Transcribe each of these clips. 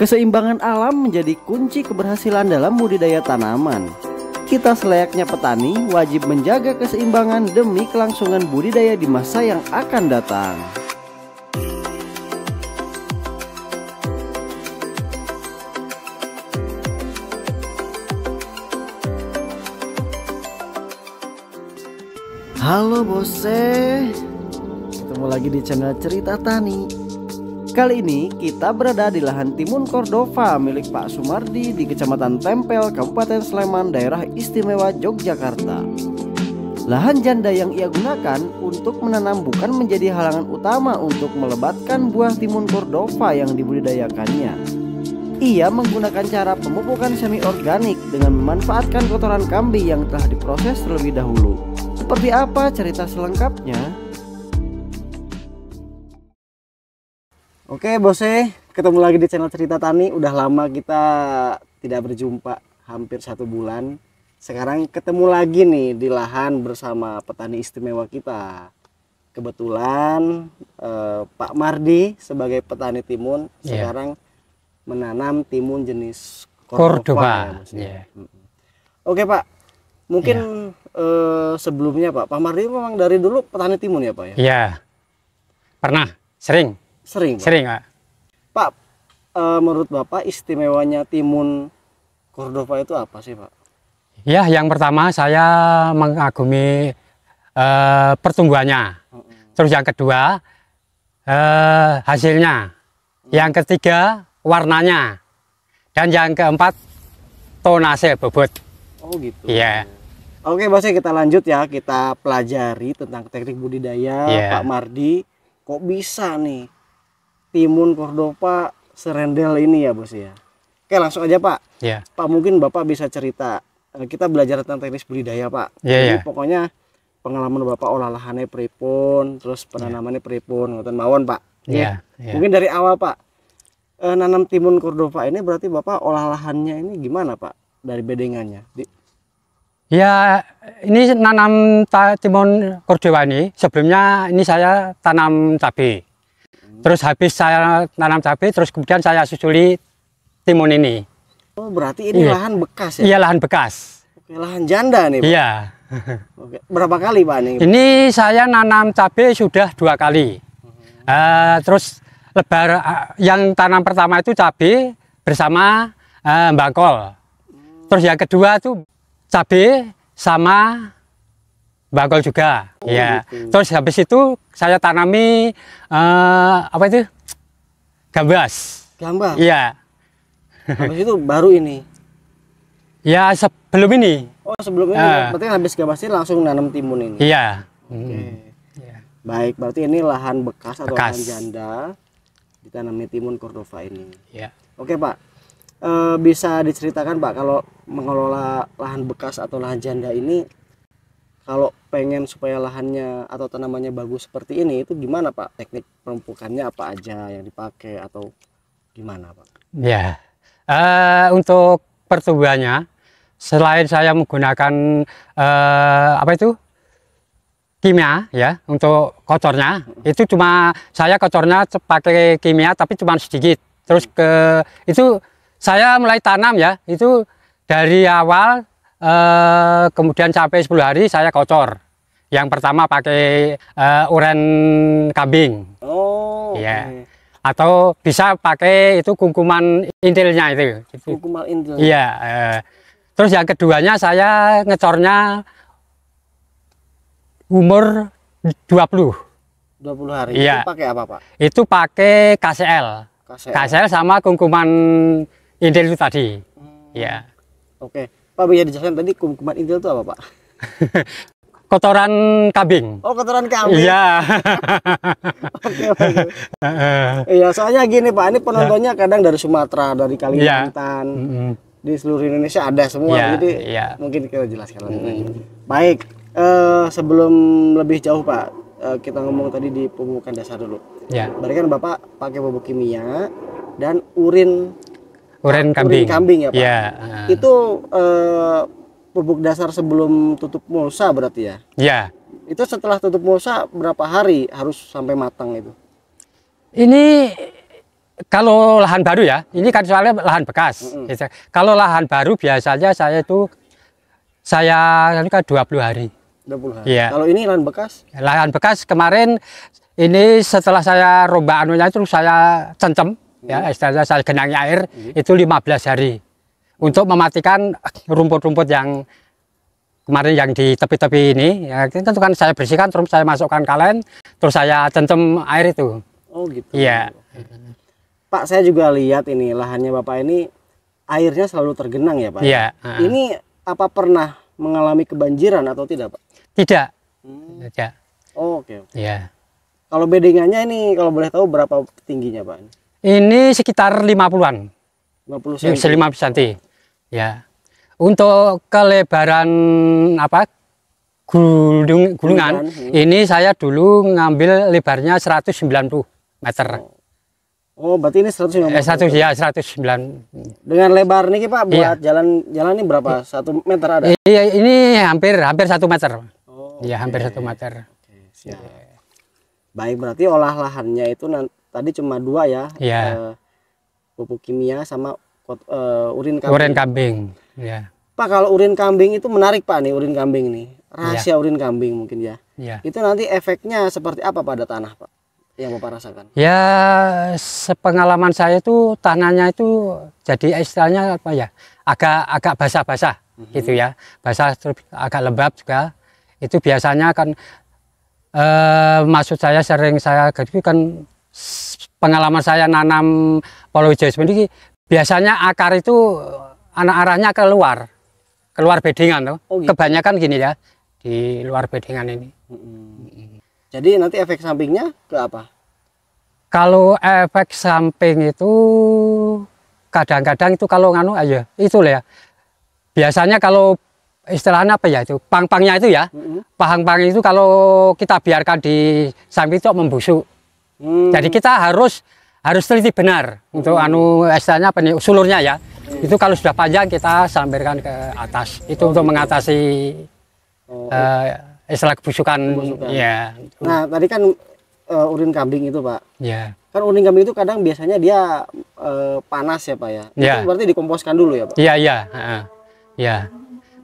Keseimbangan alam menjadi kunci keberhasilan dalam budidaya tanaman. Kita selayaknya petani wajib menjaga keseimbangan demi kelangsungan budidaya di masa yang akan datang. Halo bose, ketemu lagi di channel Cerita Tani Kali ini kita berada di lahan timun Cordova milik Pak Sumardi di Kecamatan Tempel, Kabupaten Sleman, daerah istimewa Yogyakarta. Lahan janda yang ia gunakan untuk menanam bukan menjadi halangan utama untuk melebatkan buah timun Cordova yang dibudidayakannya. Ia menggunakan cara pemupukan semi organik dengan memanfaatkan kotoran kambing yang telah diproses terlebih dahulu. Seperti apa cerita selengkapnya? Oke, Bose, ketemu lagi di channel Cerita Tani. Udah lama kita tidak berjumpa, hampir satu bulan. Sekarang ketemu lagi nih di lahan bersama petani istimewa kita. Kebetulan eh, Pak Mardi sebagai petani timun yeah. sekarang menanam timun jenis Cordoba. Ya, yeah. Iya. Oke, Pak. Mungkin yeah eh, sebelumnya Pak. Pak Mardi memang dari dulu petani timun ya Pak ya? Iya. Pernah, sering. Sering. Pak. Sering, Pak. Pak, e, menurut Bapak istimewanya timun Cordova itu apa sih, Pak? Ya, yang pertama saya mengagumi e, pertumbuhannya. Terus yang kedua e, hasilnya. Mm. Yang ketiga warnanya. Dan yang keempat tonase bobot. Oh gitu. Iya. Yeah. Oke Bos, kita lanjut ya. Kita pelajari tentang teknik budidaya yeah. Pak Mardi. Kok bisa nih timun Cordoba serendel ini ya bos ya oke langsung aja pak ya. pak mungkin bapak bisa cerita eh, kita belajar tentang teknis budidaya pak ya, jadi ya. pokoknya pengalaman bapak olah lahannya peripun, terus penanamannya ya. peripun, ngoten mawon pak ya, ya. mungkin dari awal pak Eh, nanam timun Cordoba ini berarti bapak olah lahannya ini gimana pak dari bedengannya? Di... Ya ini nanam timun Cordoba ini sebelumnya ini saya tanam cabai. Terus habis saya nanam cabai, terus kemudian saya susuli timun ini. Oh, berarti ini iya. lahan bekas ya? Iya, lahan bekas. Oke, lahan janda nih, Pak. Iya. Oke. Berapa kali, Pak? Ini, ini saya nanam cabai sudah dua kali. Uh, terus lebar uh, yang tanam pertama itu cabai bersama uh, Terus yang kedua itu cabai sama Bagol juga. Oh, ya. Gitu. Terus habis itu saya tanami uh, apa itu? Gambas. Gambas. Iya. Habis itu baru ini. Ya sebelum ini. Oh sebelum ini. Uh, berarti habis ini langsung nanam timun ini. Iya. Oke. Okay. Hmm. Iya. Baik, berarti ini lahan bekas atau bekas. lahan janda ditanami timun Cordova ini. Iya. Oke, Pak. E, bisa diceritakan Pak kalau mengelola lahan bekas atau lahan janda ini kalau pengen supaya lahannya atau tanamannya bagus seperti ini itu gimana Pak? Teknik pemupukannya apa aja yang dipakai atau gimana Pak? Ya, uh, untuk pertumbuhannya selain saya menggunakan uh, apa itu kimia ya untuk kocornya mm-hmm. itu cuma saya kocornya pakai kimia tapi cuma sedikit terus ke itu saya mulai tanam ya itu dari awal Eh, kemudian sampai 10 hari saya kocor. Yang pertama pakai eh, uren kambing. Oh. Iya. Okay. Atau bisa pakai itu kungkuman intilnya itu. Kungkuman intil. Iya. Eh. Terus yang keduanya saya ngecornya umur 20. 20 hari. Iya. Itu pakai apa, Pak? Itu pakai KCL. KCL, KCL sama kungkuman intil itu tadi. Hmm. Ya. Oke. Pak bisa dijelaskan tadi kuman intil itu apa Pak? kotoran kambing. Oh, kotoran kambing. Iya. Oke, Iya, soalnya gini Pak, ini penontonnya ya. kadang dari Sumatera, dari Kalimantan. Ya. Mm -hmm. Di seluruh Indonesia ada semua. Ya, Jadi ya. mungkin kita jelaskan lagi. Baik. Uh, sebelum lebih jauh Pak, uh, kita ngomong tadi di pemupukan dasar dulu. Ya. Berarti kan Bapak pakai pupuk kimia dan urin urin kambing. Urin kambing ya Pak. Ya. Uh. Itu uh, pupuk dasar sebelum tutup mulsa berarti ya? Ya. Itu setelah tutup mulsa berapa hari harus sampai matang itu? Ini kalau lahan baru ya, ini kan soalnya lahan bekas. Mm -hmm. Kalau lahan baru biasanya saya itu saya kan 20 hari. 20 hari. Ya. Kalau ini lahan bekas? Lahan bekas kemarin ini setelah saya roba anunya itu saya cencem ya istilahnya saya genangi air mhm. itu 15 hari untuk mematikan rumput-rumput yang kemarin yang di tepi-tepi ini ya itu kan saya bersihkan terus saya masukkan kalen terus saya centem air itu oh gitu iya Pak saya juga lihat ini lahannya Bapak ini airnya selalu tergenang ya Pak iya uh ini apa pernah mengalami kebanjiran atau tidak Pak tidak hmm. tidak oh, oke okay, okay. iya kalau bedengannya ini kalau boleh tahu berapa tingginya Pak ini sekitar 50-an. 50 cm. 50 cm. Ya. Untuk kelebaran apa? Gulung, gulungan. Hmm. Ini saya dulu ngambil lebarnya 190 meter. Oh. oh. berarti ini 190. Eh, satu ya, 109. Dengan lebar nih Pak iya. buat iya. jalan jalan ini berapa? 1 meter ada? Iya, ini hampir hampir 1 meter. Oh. Iya, okay. hampir 1 meter. Oke, okay, siap. Yeah. Baik, berarti olah lahannya itu tadi cuma dua ya yeah. Iya. uh, pupuk kimia sama uh, urin kambing urin kambing yeah. pak kalau urin kambing itu menarik pak nih urin kambing nih rahasia yeah. urin kambing mungkin ya yeah. itu nanti efeknya seperti apa pada tanah pak yang bapak rasakan ya sepengalaman saya itu tanahnya itu jadi istilahnya apa ya agak agak basah-basah mm -hmm. gitu ya basah agak lembab juga itu biasanya kan uh, maksud saya sering saya gitu kan pengalaman saya nanam Polo sendiri biasanya akar itu anak arahnya keluar keluar bedengan tuh. Oh, gitu. Kebanyakan gini ya di luar bedengan ini. Jadi nanti efek sampingnya ke apa? Kalau efek samping itu kadang-kadang itu kalau nganu aja itu ya. Biasanya kalau istilahnya apa ya itu pang-pangnya itu ya pang-pang itu kalau kita biarkan di samping itu membusuk Hmm. Jadi kita harus harus teliti benar hmm. untuk anu istilahnya apa nih sulurnya ya. Hmm. Itu kalau sudah panjang kita sampaikan ke atas. Itu oh, untuk gitu. mengatasi oh, uh, istilah kebusukan. kebusukan. Ya. Nah tadi kan uh, urin kambing itu pak. Ya. Kan urin kambing itu kadang biasanya dia uh, panas ya pak ya. ya. Itu iya. berarti dikomposkan dulu ya pak. Iya iya. Uh, ya.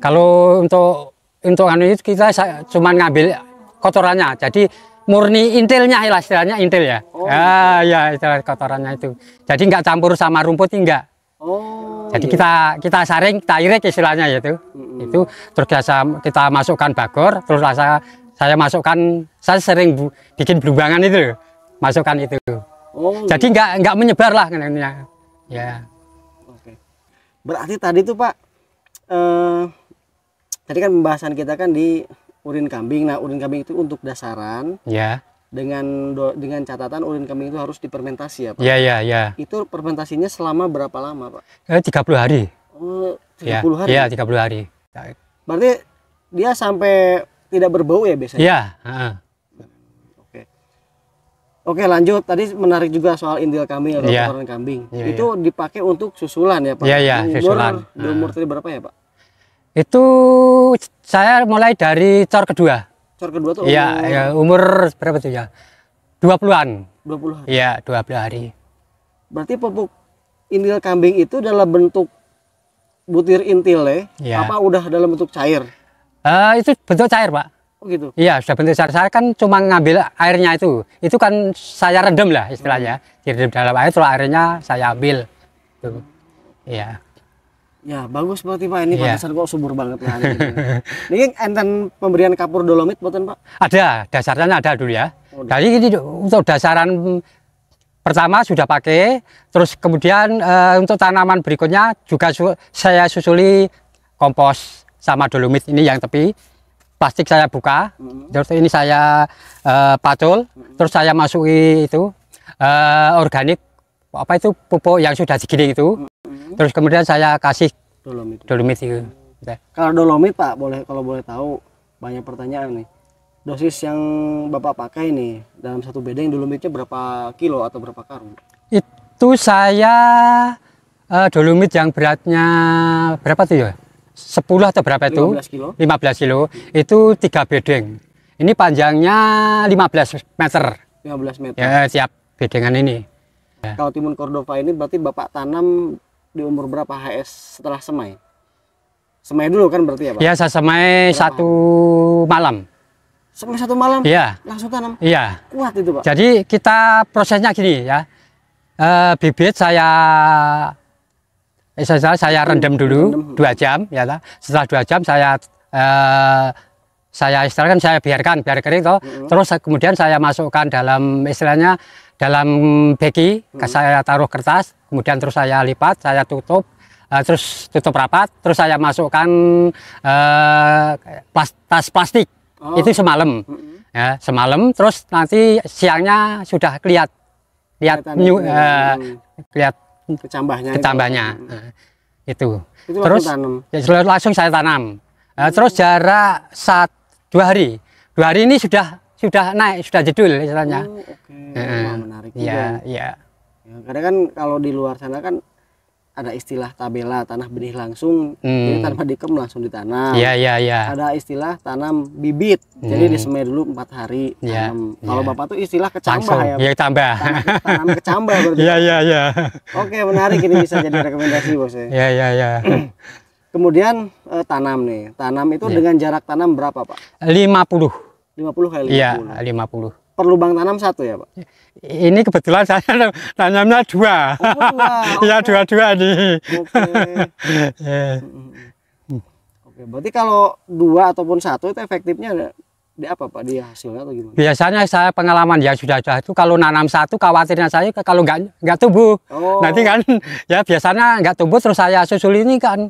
Kalau untuk untuk anu itu kita cuma ngambil kotorannya. Jadi murni intilnya lah istilahnya intil ya. Oh, ah ya istilah kotorannya itu. Jadi nggak campur sama rumput enggak. Oh. Jadi iya. kita kita saring, kita irik istilahnya itu. Mm-hmm. Itu terus biasa kita masukkan bakor, terus rasa saya masukkan saya sering bu, bikin belubangan itu Masukkan itu. Oh. Iya. Jadi nggak nggak menyebar lah Ya. Okay. Berarti tadi itu Pak eh, tadi kan pembahasan kita kan di urin kambing. Nah, urin kambing itu untuk dasaran. Ya. Dengan dengan catatan urin kambing itu harus dipermentasi ya, Pak. Iya, iya, iya. Itu fermentasinya selama berapa lama, Pak? Eh, 30 hari. Oh, 30 ya, hari. Iya, 30 hari. Berarti dia sampai tidak berbau ya biasanya? Iya, uh. Oke. Oke, lanjut. Tadi menarik juga soal indil kambing atau ya. urin kambing. Ya, itu ya. dipakai untuk susulan ya, Pak? Iya, iya, susulan. di umur tadi berapa ya, Pak? Itu saya mulai dari cor kedua. Cor kedua tuh? Iya, umur... ya, umur berapa tuh ya? 20-an. 20 hari. Iya, 20 hari. Berarti pupuk intil kambing itu dalam bentuk butir intil ya. apa udah dalam bentuk cair? Uh, itu bentuk cair, Pak. Oh gitu. Iya, sudah bentuk cair. Saya kan cuma ngambil airnya itu. Itu kan saya redem lah istilahnya. Hmm. Direndam dalam air, terus airnya saya ambil. Tuh. Gitu. Iya. Ya bagus berarti Pak ini yeah. pantesan kok subur banget ya. ini enten pemberian kapur dolomit buatan Pak? Ada, dasarnya ada dulu ya. Oh, ini untuk dasaran pertama sudah pakai, terus kemudian e, untuk tanaman berikutnya juga su saya susuli kompos sama dolomit ini yang tepi plastik saya buka, mm -hmm. terus ini saya e, eh, pacul, -hmm. terus saya masuki itu e, organik apa itu pupuk yang sudah segini itu. -hmm. Terus kemudian saya kasih dolomit. Dolomit itu. Ya. Kalau dolomit Pak, boleh kalau boleh tahu banyak pertanyaan nih. Dosis yang Bapak pakai nih dalam satu bedeng dolomitnya berapa kilo atau berapa karung? Itu saya uh, dolomit yang beratnya berapa tuh ya? 10 atau berapa itu? 15 kilo. 15 kilo. Itu tiga bedeng. Ini panjangnya 15 meter. 15 meter. Ya, siap bedengan ini. Kalau timun Cordova ini berarti Bapak tanam di umur berapa HS setelah semai? Semai dulu kan berarti ya Pak? Iya saya semai berapa? satu malam. Semai satu malam? Iya. Langsung tanam? Iya. Kuat itu Pak? Jadi kita prosesnya gini ya. E, bibit saya eh, saya, saya hmm, rendam dulu dua 2 jam ya setelah dua jam saya e, saya istilahkan saya biarkan biar kering toh. -hmm. Terus kemudian saya masukkan dalam istilahnya dalam beki hmm. saya taruh kertas kemudian terus saya lipat saya tutup uh, terus tutup rapat terus saya masukkan uh, plas tas plastik oh. itu semalam hmm. ya, semalam terus nanti siangnya sudah kelihat lihat new, uh, eh, hmm. lihat kecambahnya kecambahnya itu, hmm. itu. terus Ya, langsung saya tanam uh, terus hmm. jarak saat dua hari dua hari ini sudah sudah naik, sudah jadul istilahnya. Oh, okay. uh, menarik juga. Iya, iya, Ya, karena kan kalau di luar sana kan ada istilah tabela tanah benih langsung hmm. jadi tanpa dikem langsung ditanam ya, ya, ya. ada istilah tanam bibit hmm. jadi disemai dulu empat hari ya, tanam ya. kalau bapak tuh istilah kecambah langsung. ya, ya kecambah tanam kecambah berarti ya ya ya oke menarik ini bisa jadi rekomendasi bos ya ya ya kemudian eh, tanam nih tanam itu ya. dengan jarak tanam berapa pak 50 50 kali ya, Iya, 50. Per lubang tanam satu ya, Pak? Ini kebetulan saya tanamnya dua. Oh, dua. Iya, oh, oh. dua-dua nih. Oke. Okay. Iya. yeah. Hmm. Oke, okay. berarti kalau dua ataupun satu itu efektifnya ada di apa Pak di hasilnya atau gimana? Biasanya saya pengalaman ya sudah sudah itu kalau nanam satu khawatirnya saya kalau nggak nggak tumbuh oh. nanti kan ya biasanya nggak tumbuh terus saya susul ini kan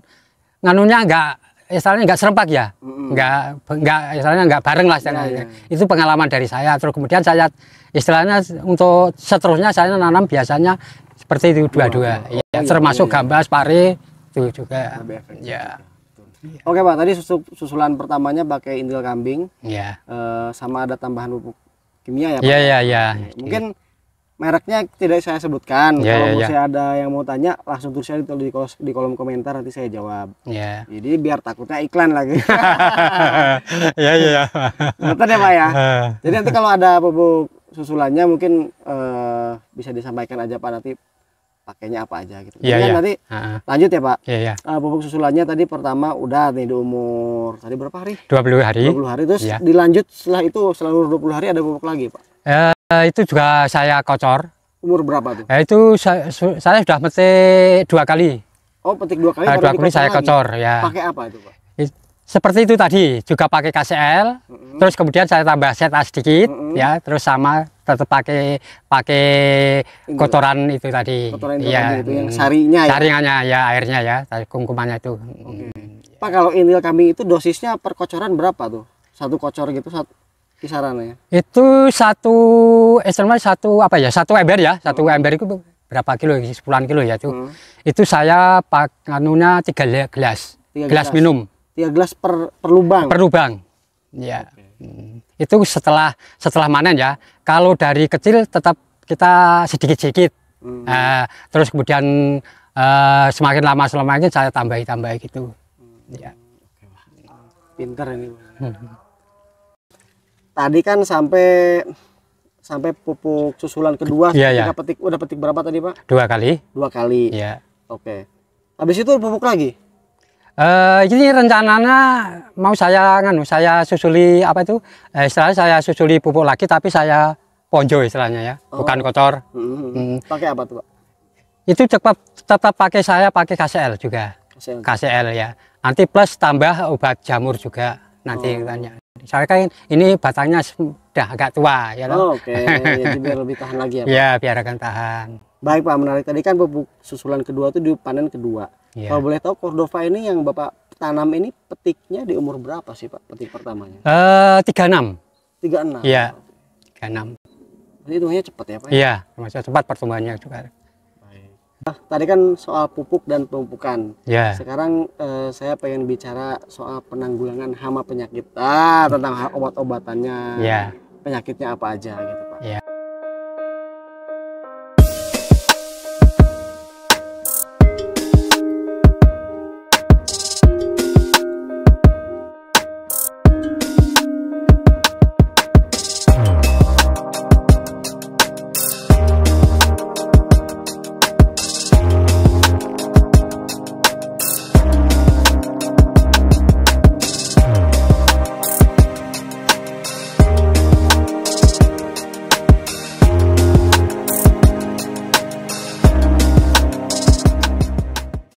nganunya nggak istilahnya nggak serempak ya, nggak mm. nggak istilahnya nggak bareng lah istilahnya. Yeah, yeah. Itu pengalaman dari saya. Terus kemudian saya istilahnya untuk seterusnya saya nanam biasanya seperti itu dua-dua. Iya, oh, ya, iya, termasuk iya, iya. gambas, pare itu juga. Ya. Oke pak, tadi susu, susulan pertamanya pakai indel kambing. Ya. Yeah. sama ada tambahan pupuk kimia ya pak. Iya iya iya. Mungkin mereknya tidak saya sebutkan. Yeah, kalau yeah, masih yeah. ada yang mau tanya langsung tulis aja di kolom, di kolom komentar nanti saya jawab. Yeah. Jadi biar takutnya iklan lagi. ya ya. Betul ya Pak ya. Iya. Jadi nanti kalau ada pupuk susulannya mungkin uh, bisa disampaikan aja Pak nanti pakainya apa aja gitu. Yeah, kan yeah. nanti uh-huh. lanjut ya Pak. Yeah, iya, iya. yeah. Uh, pupuk susulannya tadi pertama udah nih di umur tadi berapa hari? 20 hari. 20 hari terus yeah. dilanjut setelah itu selalu 20 hari ada pupuk lagi Pak. Uh, Eh, itu juga saya kocor. Umur berapa tuh? Ya, itu saya, saya sudah metik dua kali. Oh, petik dua kali. Eh, dua kali saya kocor, ya. Pakai apa itu, Pak? Seperti itu tadi, juga pakai KCL. Mm -hmm. Terus kemudian saya tambah set as sedikit, mm -hmm. ya. Terus sama tetap pakai pakai kotoran itu tadi. Kotoran itu ya, itu yang sarinya. Ya? Saringannya ya, airnya ya, Kungkumannya itu. Okay. Pak, kalau inil kami itu dosisnya per kocoran berapa tuh? Satu kocor gitu, satu kisarannya? Itu satu estimasi eh, satu apa ya? Satu ember ya. Satu hmm. ember itu berapa kilo? Ya? Sepuluhan kilo ya itu. Hmm. Itu saya pak kanunya tiga gelas. Tiga gelas. gelas minum. Tiga gelas per, per lubang. Per lubang. Ya. Okay. Hmm. Itu setelah setelah manen ya. Kalau dari kecil tetap kita sedikit-sedikit. Hmm. Uh, terus kemudian uh, semakin lama semakin saya tambahi-tambahi gitu. Hmm. Ya. Pinter ini. Hmm tadi kan sampai sampai pupuk susulan kedua ya, ya. petik udah petik berapa tadi pak? Dua kali. Dua kali. ya Oke. Okay. Habis itu pupuk lagi? Uh, eh, jadi rencananya mau saya nganu saya susuli apa itu? Eh, istilahnya saya susuli pupuk lagi tapi saya ponjo istilahnya ya, oh. bukan kotor. Hmm. Hmm. Pakai apa tuh, Pak? Itu cepat tetap pakai saya pakai KCL juga. KCL. KCL ya. Nanti plus tambah obat jamur juga nanti oh. Tanya. Soalnya kan ini batangnya sudah agak tua ya Oh, Oke, okay. jadi biar lebih tahan lagi ya. Pak? Ya, biar akan tahan. Baik Pak, menarik tadi kan pupuk susulan kedua itu dipanen kedua. Ya. Kalau boleh tahu Cordova ini yang Bapak tanam ini petiknya di umur berapa sih Pak petik pertamanya? Eh, uh, 36. 36. Iya. 36. Jadi hanya cepat ya Pak? Iya, masih cepat pertumbuhannya juga. Nah, tadi kan soal pupuk dan pemupukan. Yeah. Sekarang eh, saya pengen bicara soal penanggulangan hama penyakit. Ah, tentang obat-obatannya. Yeah. Penyakitnya apa aja gitu.